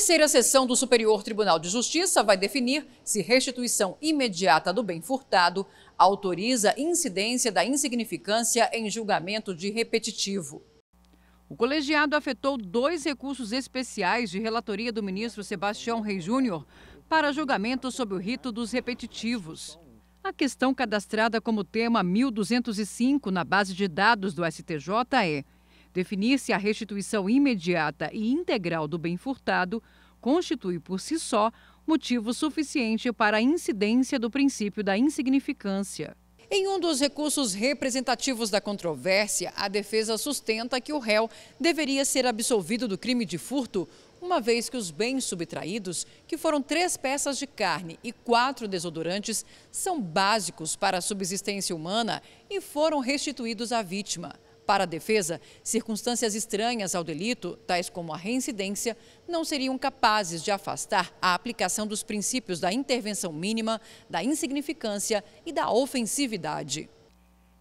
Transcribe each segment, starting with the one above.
terceira sessão do Superior Tribunal de Justiça vai definir se restituição imediata do bem furtado autoriza incidência da insignificância em julgamento de repetitivo. O colegiado afetou dois recursos especiais de relatoria do ministro Sebastião Rei Júnior para julgamento sobre o rito dos repetitivos. A questão cadastrada como tema 1205 na base de dados do STJ é Definir-se a restituição imediata e integral do bem furtado constitui por si só motivo suficiente para a incidência do princípio da insignificância. Em um dos recursos representativos da controvérsia, a defesa sustenta que o réu deveria ser absolvido do crime de furto, uma vez que os bens subtraídos, que foram três peças de carne e quatro desodorantes, são básicos para a subsistência humana e foram restituídos à vítima. Para a defesa, circunstâncias estranhas ao delito, tais como a reincidência, não seriam capazes de afastar a aplicação dos princípios da intervenção mínima, da insignificância e da ofensividade.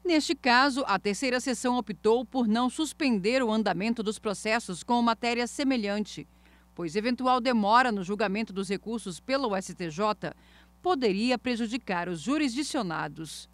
Neste caso, a terceira sessão optou por não suspender o andamento dos processos com matéria semelhante, pois eventual demora no julgamento dos recursos pelo STJ poderia prejudicar os jurisdicionados.